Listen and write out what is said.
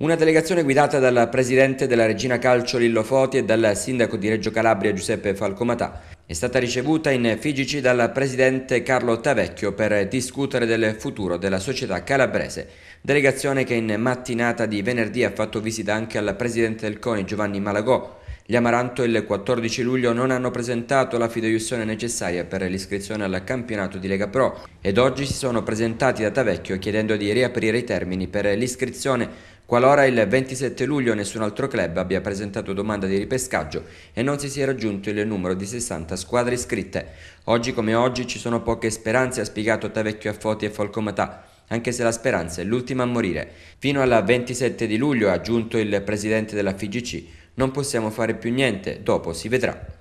Una delegazione guidata dal presidente della Regina Calcio Lillo Foti e dal sindaco di Reggio Calabria Giuseppe Falcomatà è stata ricevuta in Figici dal presidente Carlo Tavecchio per discutere del futuro della società calabrese, delegazione che in mattinata di venerdì ha fatto visita anche al presidente del CONI Giovanni Malagò, gli Amaranto il 14 luglio non hanno presentato la fideiussione necessaria per l'iscrizione al campionato di Lega Pro ed oggi si sono presentati da Tavecchio chiedendo di riaprire i termini per l'iscrizione qualora il 27 luglio nessun altro club abbia presentato domanda di ripescaggio e non si sia raggiunto il numero di 60 squadre iscritte. Oggi come oggi ci sono poche speranze, ha spiegato Tavecchio a Foti e Folcomatà anche se la speranza è l'ultima a morire. Fino al 27 di luglio, ha aggiunto il presidente della FIGC, non possiamo fare più niente, dopo si vedrà.